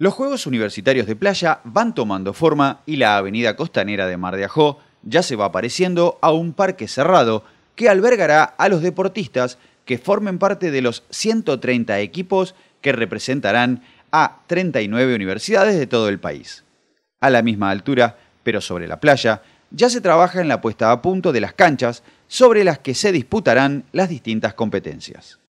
Los Juegos Universitarios de Playa van tomando forma y la avenida costanera de Mar de Ajó ya se va apareciendo a un parque cerrado que albergará a los deportistas que formen parte de los 130 equipos que representarán a 39 universidades de todo el país. A la misma altura, pero sobre la playa, ya se trabaja en la puesta a punto de las canchas sobre las que se disputarán las distintas competencias.